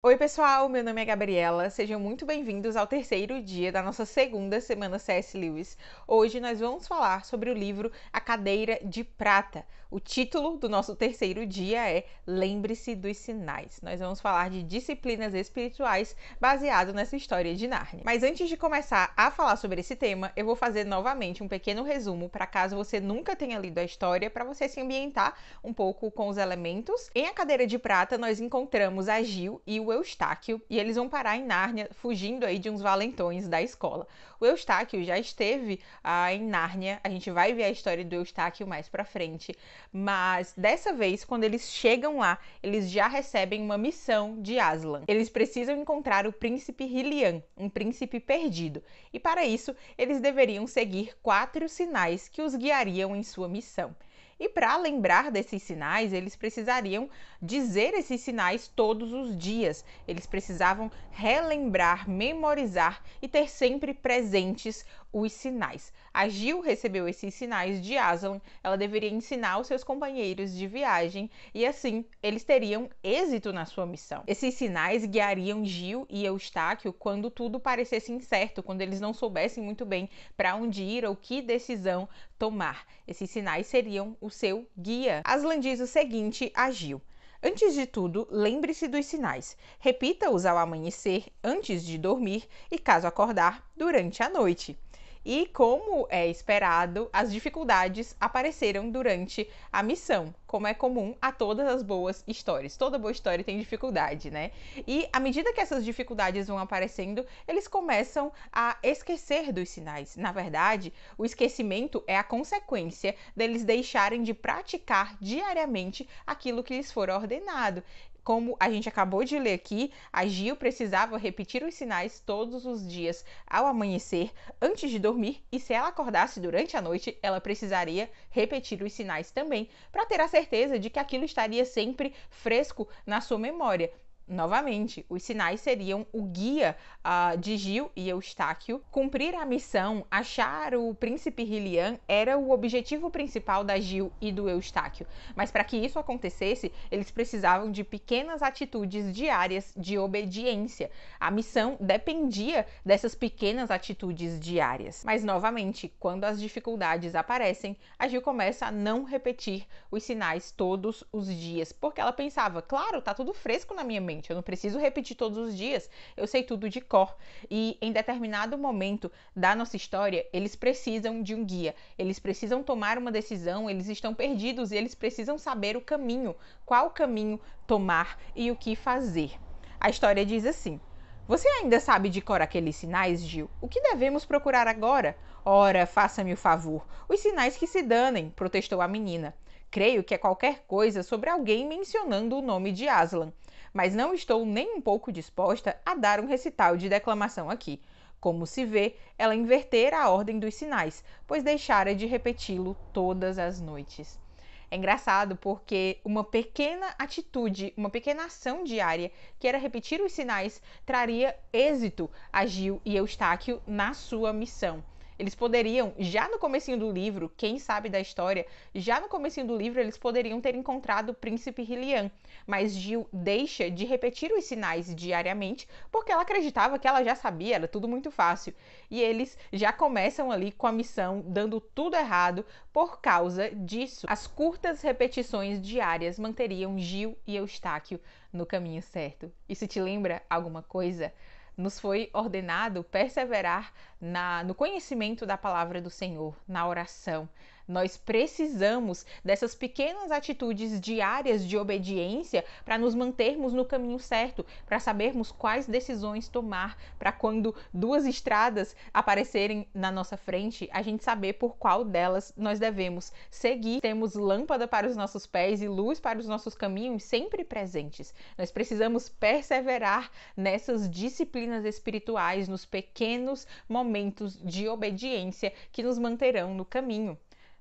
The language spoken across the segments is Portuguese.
Oi, pessoal, meu nome é Gabriela. Sejam muito bem-vindos ao terceiro dia da nossa segunda semana C.S. Lewis. Hoje nós vamos falar sobre o livro A Cadeira de Prata. O título do nosso terceiro dia é Lembre-se dos Sinais. Nós vamos falar de disciplinas espirituais baseado nessa história de Narnia. Mas antes de começar a falar sobre esse tema, eu vou fazer novamente um pequeno resumo para caso você nunca tenha lido a história, para você se ambientar um pouco com os elementos. Em A Cadeira de Prata, nós encontramos a Gil e o o Eustáquio e eles vão parar em Nárnia, fugindo aí de uns valentões da escola. O Eustáquio já esteve ah, em Nárnia, a gente vai ver a história do Eustáquio mais pra frente, mas dessa vez, quando eles chegam lá, eles já recebem uma missão de Aslan. Eles precisam encontrar o príncipe Hylian, um príncipe perdido, e para isso, eles deveriam seguir quatro sinais que os guiariam em sua missão. E para lembrar desses sinais, eles precisariam dizer esses sinais todos os dias. Eles precisavam relembrar, memorizar e ter sempre presentes os sinais. A Gil recebeu esses sinais de Aslan, ela deveria ensinar os seus companheiros de viagem e assim eles teriam êxito na sua missão. Esses sinais guiariam Gil e Eustáquio quando tudo parecesse incerto, quando eles não soubessem muito bem para onde ir ou que decisão tomar. Esses sinais seriam o seu guia. Aslan diz o seguinte a Gil: Antes de tudo, lembre-se dos sinais. Repita-os ao amanhecer, antes de dormir e, caso acordar, durante a noite. E, como é esperado, as dificuldades apareceram durante a missão, como é comum a todas as boas histórias. Toda boa história tem dificuldade, né? E à medida que essas dificuldades vão aparecendo, eles começam a esquecer dos sinais. Na verdade, o esquecimento é a consequência deles deixarem de praticar diariamente aquilo que lhes for ordenado. Como a gente acabou de ler aqui, a Gil precisava repetir os sinais todos os dias ao amanhecer, antes de dormir, e se ela acordasse durante a noite, ela precisaria repetir os sinais também, para ter a certeza de que aquilo estaria sempre fresco na sua memória. Novamente, os sinais seriam o guia uh, de Gil e Eustáquio. Cumprir a missão, achar o príncipe Hylian, era o objetivo principal da Gil e do Eustáquio. Mas para que isso acontecesse, eles precisavam de pequenas atitudes diárias de obediência. A missão dependia dessas pequenas atitudes diárias. Mas novamente, quando as dificuldades aparecem, a Gil começa a não repetir os sinais todos os dias, porque ela pensava, claro, tá tudo fresco na minha mente gente. Eu não preciso repetir todos os dias, eu sei tudo de cor. E em determinado momento da nossa história, eles precisam de um guia, eles precisam tomar uma decisão, eles estão perdidos e eles precisam saber o caminho, qual caminho tomar e o que fazer. A história diz assim. Você ainda sabe de cor aqueles sinais, Gil? O que devemos procurar agora? Ora, faça-me o favor. Os sinais que se danem, protestou a menina. Creio que é qualquer coisa sobre alguém mencionando o nome de Aslan mas não estou nem um pouco disposta a dar um recital de declamação aqui. Como se vê, ela invertera a ordem dos sinais, pois deixara de repeti-lo todas as noites. É engraçado porque uma pequena atitude, uma pequena ação diária, que era repetir os sinais, traria êxito a Gil e Eustáquio na sua missão. Eles poderiam, já no comecinho do livro, quem sabe da história, já no comecinho do livro eles poderiam ter encontrado o príncipe Hylian, mas Gil deixa de repetir os sinais diariamente porque ela acreditava que ela já sabia, era tudo muito fácil. E eles já começam ali com a missão dando tudo errado por causa disso. As curtas repetições diárias manteriam Gil e Eustáquio no caminho certo. Isso te lembra alguma coisa? nos foi ordenado perseverar na, no conhecimento da palavra do Senhor, na oração, nós precisamos dessas pequenas atitudes diárias de obediência para nos mantermos no caminho certo, para sabermos quais decisões tomar, para quando duas estradas aparecerem na nossa frente, a gente saber por qual delas nós devemos seguir. Temos lâmpada para os nossos pés e luz para os nossos caminhos sempre presentes. Nós precisamos perseverar nessas disciplinas espirituais, nos pequenos momentos de obediência que nos manterão no caminho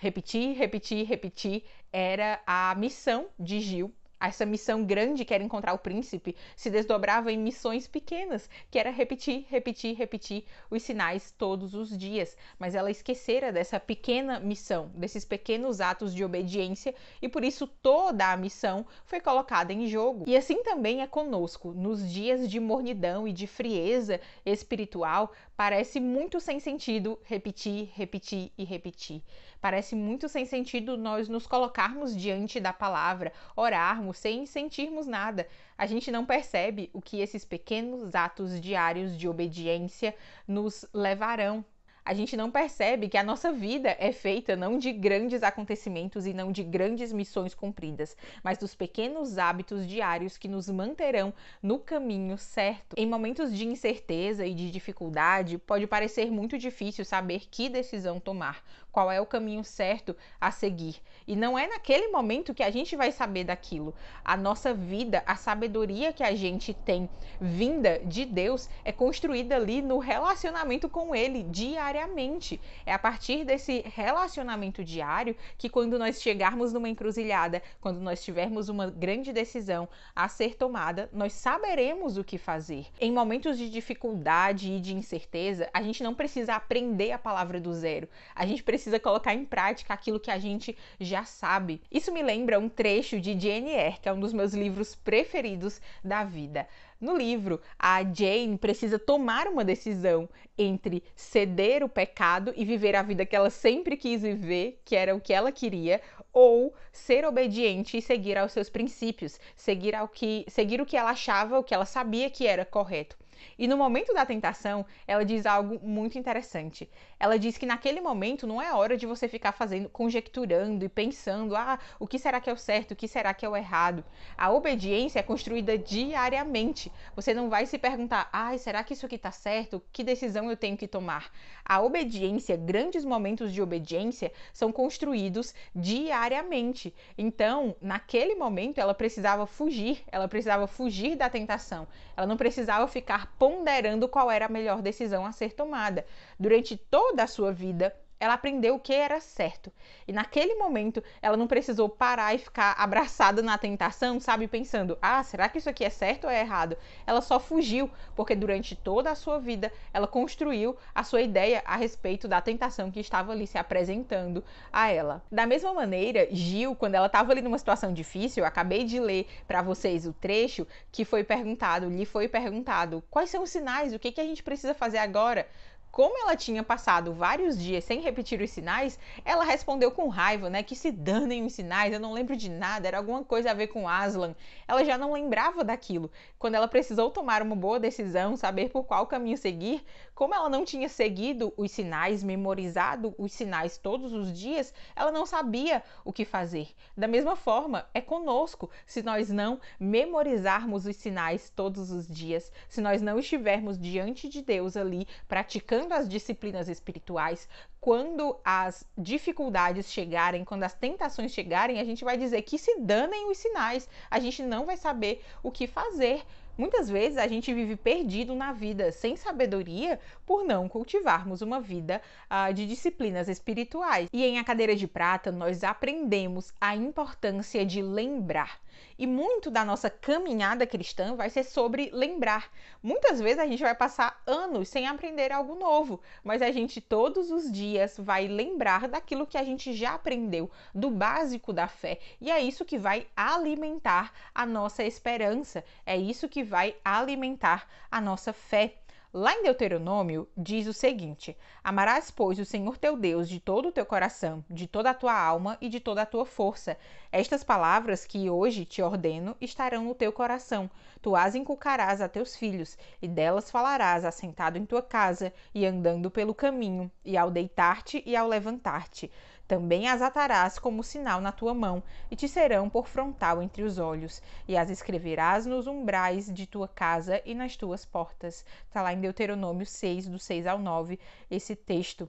repetir, repetir, repetir era a missão de Gil essa missão grande, que era encontrar o príncipe, se desdobrava em missões pequenas, que era repetir, repetir, repetir os sinais todos os dias. Mas ela esquecera dessa pequena missão, desses pequenos atos de obediência, e por isso toda a missão foi colocada em jogo. E assim também é conosco. Nos dias de mornidão e de frieza espiritual, parece muito sem sentido repetir, repetir e repetir. Parece muito sem sentido nós nos colocarmos diante da palavra, orarmos mesmo, sem sentirmos nada. A gente não percebe o que esses pequenos atos diários de obediência nos levarão. A gente não percebe que a nossa vida é feita não de grandes acontecimentos e não de grandes missões cumpridas, mas dos pequenos hábitos diários que nos manterão no caminho certo. Em momentos de incerteza e de dificuldade, pode parecer muito difícil saber que decisão tomar, qual é o caminho certo a seguir. E não é naquele momento que a gente vai saber daquilo. A nossa vida, a sabedoria que a gente tem vinda de Deus é construída ali no relacionamento com Ele diariamente. É a partir desse relacionamento diário que, quando nós chegarmos numa encruzilhada, quando nós tivermos uma grande decisão a ser tomada, nós saberemos o que fazer. Em momentos de dificuldade e de incerteza, a gente não precisa aprender a palavra do zero. A gente precisa precisa colocar em prática aquilo que a gente já sabe. Isso me lembra um trecho de Eyre, que é um dos meus livros preferidos da vida. No livro, a Jane precisa tomar uma decisão entre ceder o pecado e viver a vida que ela sempre quis viver, que era o que ela queria, ou ser obediente e seguir aos seus princípios, seguir ao que, seguir o que ela achava, o que ela sabia que era correto. E no momento da tentação, ela diz algo muito interessante. Ela diz que naquele momento não é hora de você ficar fazendo, conjecturando e pensando, ah, o que será que é o certo, o que será que é o errado. A obediência é construída diariamente. Você não vai se perguntar, ah, será que isso aqui está certo? Que decisão eu tenho que tomar? A obediência, grandes momentos de obediência, são construídos diariamente. Então, naquele momento, ela precisava fugir, ela precisava fugir da tentação. Ela não precisava ficar ponderando qual era a melhor decisão a ser tomada. Durante toda a sua vida, ela aprendeu o que era certo. E naquele momento, ela não precisou parar e ficar abraçada na tentação, sabe? Pensando, ah, será que isso aqui é certo ou é errado? Ela só fugiu, porque durante toda a sua vida, ela construiu a sua ideia a respeito da tentação que estava ali se apresentando a ela. Da mesma maneira, Gil, quando ela estava ali numa situação difícil, eu acabei de ler para vocês o trecho que foi perguntado, lhe foi perguntado, quais são os sinais, o que, que a gente precisa fazer agora? Como ela tinha passado vários dias sem repetir os sinais, ela respondeu com raiva, né? Que se danem os sinais, eu não lembro de nada, era alguma coisa a ver com Aslan. Ela já não lembrava daquilo. Quando ela precisou tomar uma boa decisão, saber por qual caminho seguir, como ela não tinha seguido os sinais, memorizado os sinais todos os dias, ela não sabia o que fazer. Da mesma forma, é conosco. Se nós não memorizarmos os sinais todos os dias, se nós não estivermos diante de Deus ali, praticando as disciplinas espirituais, quando as dificuldades chegarem, quando as tentações chegarem, a gente vai dizer que se danem os sinais, a gente não vai saber o que fazer Muitas vezes a gente vive perdido na vida, sem sabedoria, por não cultivarmos uma vida uh, de disciplinas espirituais. E em A Cadeira de Prata, nós aprendemos a importância de lembrar. E muito da nossa caminhada cristã vai ser sobre lembrar. Muitas vezes a gente vai passar anos sem aprender algo novo, mas a gente todos os dias vai lembrar daquilo que a gente já aprendeu, do básico da fé. E é isso que vai alimentar a nossa esperança. É isso que que vai alimentar a nossa fé. Lá em Deuteronômio diz o seguinte: Amarás, pois, o Senhor teu Deus de todo o teu coração, de toda a tua alma e de toda a tua força. Estas palavras que hoje te ordeno estarão no teu coração. Tu as inculcarás a teus filhos, e delas falarás assentado em tua casa, e andando pelo caminho, e ao deitar-te e ao levantar-te. Também as atarás como sinal na tua mão, e te serão por frontal entre os olhos, e as escreverás nos umbrais de tua casa e nas tuas portas. Está lá em Deuteronômio 6, do 6 ao 9, esse texto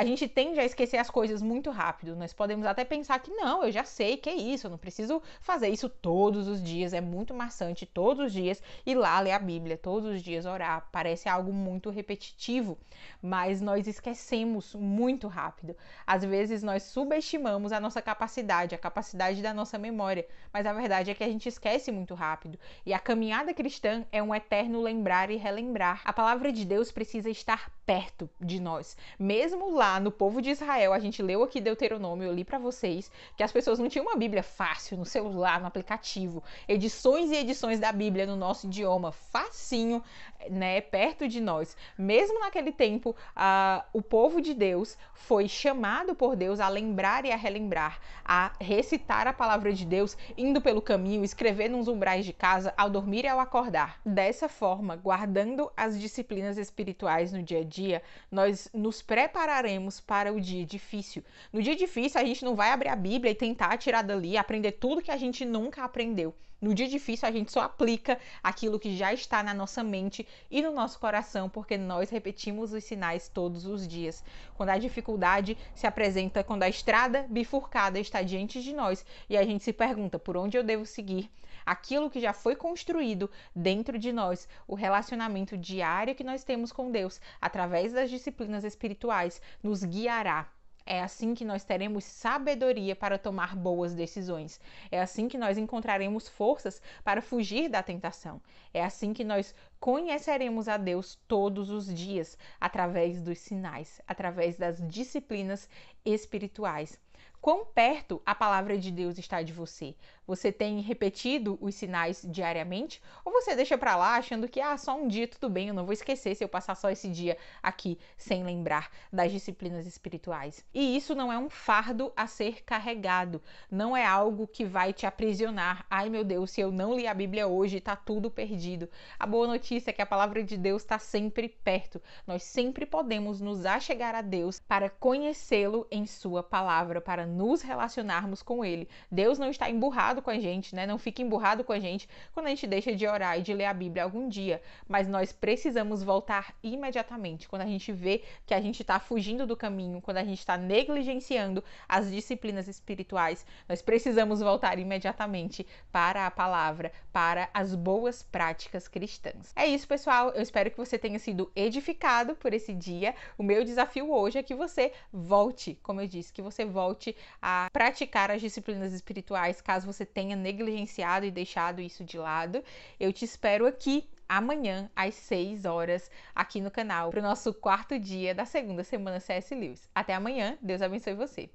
a gente tende a esquecer as coisas muito rápido. Nós podemos até pensar que não, eu já sei que é isso, eu não preciso fazer isso todos os dias, é muito maçante todos os dias ir lá ler a Bíblia, todos os dias orar, parece algo muito repetitivo, mas nós esquecemos muito rápido. Às vezes nós subestimamos a nossa capacidade, a capacidade da nossa memória, mas a verdade é que a gente esquece muito rápido. E a caminhada cristã é um eterno lembrar e relembrar. A palavra de Deus precisa estar perto de nós. Mesmo lá no povo de Israel, a gente leu aqui Deuteronômio, eu li para vocês que as pessoas não tinham uma Bíblia fácil no celular, no aplicativo, edições e edições da Bíblia no nosso idioma, facinho, né, perto de nós. Mesmo naquele tempo, uh, o povo de Deus foi chamado por Deus a lembrar e a relembrar, a recitar a palavra de Deus, indo pelo caminho, escrever nos umbrais de casa, ao dormir e ao acordar. Dessa forma, guardando as disciplinas espirituais no dia a dia dia, nós nos prepararemos para o dia difícil. No dia difícil, a gente não vai abrir a Bíblia e tentar tirar dali, aprender tudo que a gente nunca aprendeu. No dia difícil, a gente só aplica aquilo que já está na nossa mente e no nosso coração, porque nós repetimos os sinais todos os dias. Quando a dificuldade se apresenta, quando a estrada bifurcada está diante de nós e a gente se pergunta por onde eu devo seguir, aquilo que já foi construído dentro de nós, o relacionamento diário que nós temos com Deus, através das disciplinas espirituais, nos guiará é assim que nós teremos sabedoria para tomar boas decisões. É assim que nós encontraremos forças para fugir da tentação. É assim que nós conheceremos a Deus todos os dias, através dos sinais, através das disciplinas espirituais. Quão perto a palavra de Deus está de você? Você tem repetido os sinais diariamente? Ou você deixa para lá achando que, ah, só um dia tudo bem, eu não vou esquecer se eu passar só esse dia aqui sem lembrar das disciplinas espirituais? E isso não é um fardo a ser carregado, não é algo que vai te aprisionar. Ai meu Deus, se eu não li a Bíblia hoje, tá tudo perdido. A boa notícia é que a palavra de Deus está sempre perto. Nós sempre podemos nos achegar a Deus para conhecê-lo em Sua palavra, para para nos relacionarmos com Ele. Deus não está emburrado com a gente, né? Não fica emburrado com a gente quando a gente deixa de orar e de ler a Bíblia algum dia. Mas nós precisamos voltar imediatamente quando a gente vê que a gente está fugindo do caminho, quando a gente está negligenciando as disciplinas espirituais. Nós precisamos voltar imediatamente para a palavra, para as boas práticas cristãs. É isso, pessoal. Eu espero que você tenha sido edificado por esse dia. O meu desafio hoje é que você volte, como eu disse, que você volte volte a praticar as disciplinas espirituais caso você tenha negligenciado e deixado isso de lado. Eu te espero aqui amanhã às 6 horas aqui no canal para o nosso quarto dia da segunda semana CS Lewis. Até amanhã, Deus abençoe você.